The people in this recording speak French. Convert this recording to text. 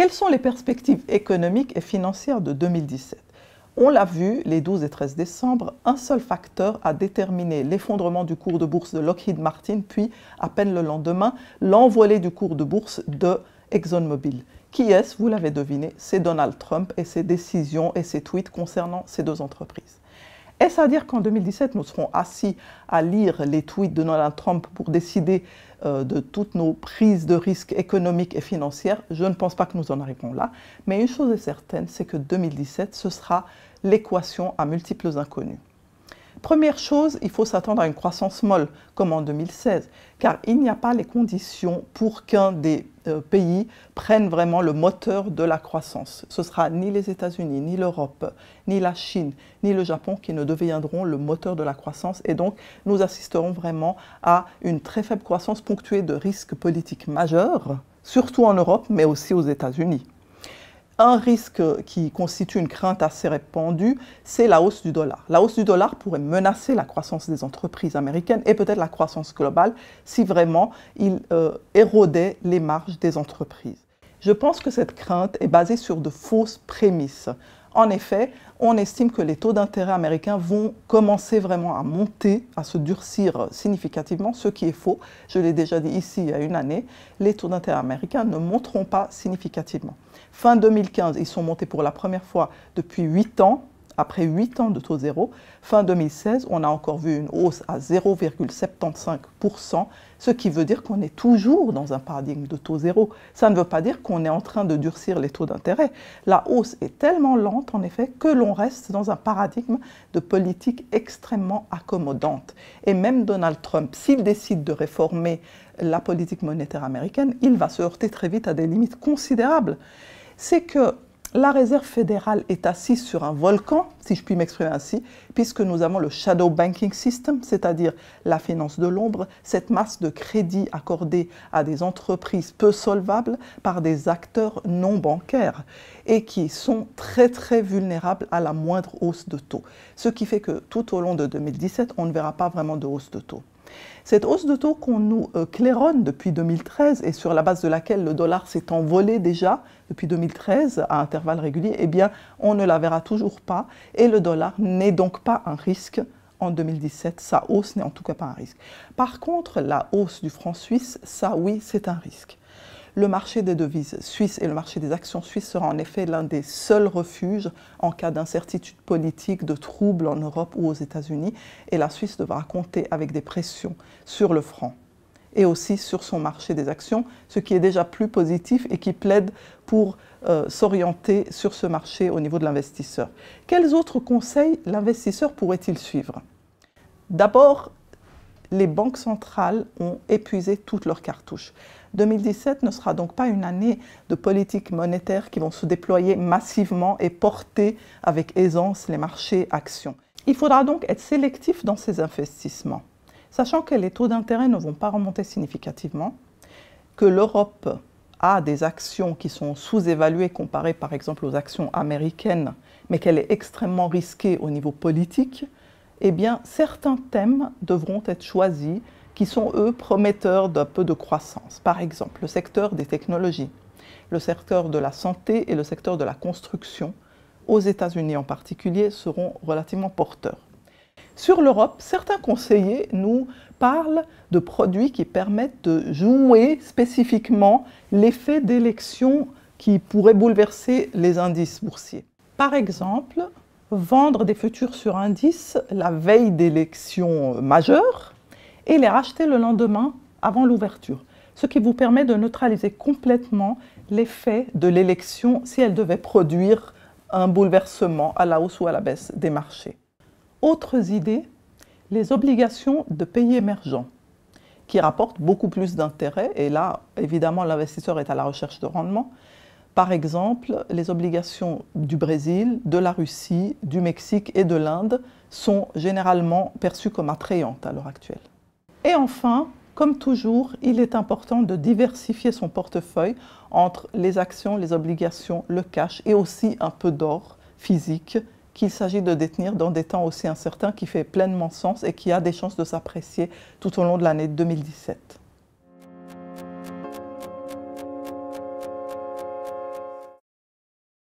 Quelles sont les perspectives économiques et financières de 2017 on l'a vu, les 12 et 13 décembre, un seul facteur a déterminé l'effondrement du cours de bourse de Lockheed Martin, puis, à peine le lendemain, l'envolée du cours de bourse de ExxonMobil. Qui est-ce Vous l'avez deviné, c'est Donald Trump et ses décisions et ses tweets concernant ces deux entreprises. Est-ce à dire qu'en 2017, nous serons assis à lire les tweets de Donald Trump pour décider euh, de toutes nos prises de risques économiques et financières Je ne pense pas que nous en arrivons là. Mais une chose est certaine, c'est que 2017, ce sera l'équation à multiples inconnus. Première chose, il faut s'attendre à une croissance molle, comme en 2016, car il n'y a pas les conditions pour qu'un des euh, pays prenne vraiment le moteur de la croissance. Ce sera ni les États-Unis, ni l'Europe, ni la Chine, ni le Japon qui ne deviendront le moteur de la croissance. Et donc, nous assisterons vraiment à une très faible croissance ponctuée de risques politiques majeurs, surtout en Europe, mais aussi aux États-Unis. Un risque qui constitue une crainte assez répandue, c'est la hausse du dollar. La hausse du dollar pourrait menacer la croissance des entreprises américaines et peut-être la croissance globale si vraiment il euh, érodait les marges des entreprises. Je pense que cette crainte est basée sur de fausses prémices. En effet, on estime que les taux d'intérêt américains vont commencer vraiment à monter, à se durcir euh, significativement, ce qui est faux. Je l'ai déjà dit ici il y a une année, les taux d'intérêt américains ne monteront pas significativement. Fin 2015, ils sont montés pour la première fois depuis 8 ans, après 8 ans de taux zéro. Fin 2016, on a encore vu une hausse à 0,75%, ce qui veut dire qu'on est toujours dans un paradigme de taux zéro. Ça ne veut pas dire qu'on est en train de durcir les taux d'intérêt. La hausse est tellement lente, en effet, que l'on reste dans un paradigme de politique extrêmement accommodante. Et même Donald Trump, s'il décide de réformer la politique monétaire américaine, il va se heurter très vite à des limites considérables c'est que la réserve fédérale est assise sur un volcan, si je puis m'exprimer ainsi, puisque nous avons le shadow banking system, c'est-à-dire la finance de l'ombre, cette masse de crédits accordés à des entreprises peu solvables par des acteurs non bancaires et qui sont très très vulnérables à la moindre hausse de taux. Ce qui fait que tout au long de 2017, on ne verra pas vraiment de hausse de taux. Cette hausse de taux qu'on nous euh, claironne depuis 2013 et sur la base de laquelle le dollar s'est envolé déjà depuis 2013 à intervalles réguliers, eh bien, on ne la verra toujours pas et le dollar n'est donc pas un risque en 2017. Sa hausse n'est en tout cas pas un risque. Par contre, la hausse du franc suisse, ça oui, c'est un risque. Le marché des devises suisses et le marché des actions suisses sera en effet l'un des seuls refuges en cas d'incertitude politique, de troubles en Europe ou aux États-Unis, et la Suisse devra compter avec des pressions sur le franc et aussi sur son marché des actions, ce qui est déjà plus positif et qui plaide pour euh, s'orienter sur ce marché au niveau de l'investisseur. Quels autres conseils l'investisseur pourrait-il suivre D'abord, les banques centrales ont épuisé toutes leurs cartouches. 2017 ne sera donc pas une année de politiques monétaires qui vont se déployer massivement et porter avec aisance les marchés actions. Il faudra donc être sélectif dans ces investissements, sachant que les taux d'intérêt ne vont pas remonter significativement, que l'Europe a des actions qui sont sous-évaluées comparées par exemple aux actions américaines, mais qu'elle est extrêmement risquée au niveau politique, eh bien certains thèmes devront être choisis qui sont, eux, prometteurs d'un peu de croissance. Par exemple, le secteur des technologies, le secteur de la santé et le secteur de la construction, aux États-Unis en particulier, seront relativement porteurs. Sur l'Europe, certains conseillers nous parlent de produits qui permettent de jouer spécifiquement l'effet d'élection qui pourrait bouleverser les indices boursiers. Par exemple, vendre des futurs sur indices la veille d'élections majeures et les racheter le lendemain avant l'ouverture, ce qui vous permet de neutraliser complètement l'effet de l'élection si elle devait produire un bouleversement à la hausse ou à la baisse des marchés. Autres idées, les obligations de pays émergents qui rapportent beaucoup plus d'intérêts et là évidemment l'investisseur est à la recherche de rendement. Par exemple, les obligations du Brésil, de la Russie, du Mexique et de l'Inde sont généralement perçues comme attrayantes à l'heure actuelle. Et enfin, comme toujours, il est important de diversifier son portefeuille entre les actions, les obligations, le cash et aussi un peu d'or physique qu'il s'agit de détenir dans des temps aussi incertains qui fait pleinement sens et qui a des chances de s'apprécier tout au long de l'année 2017.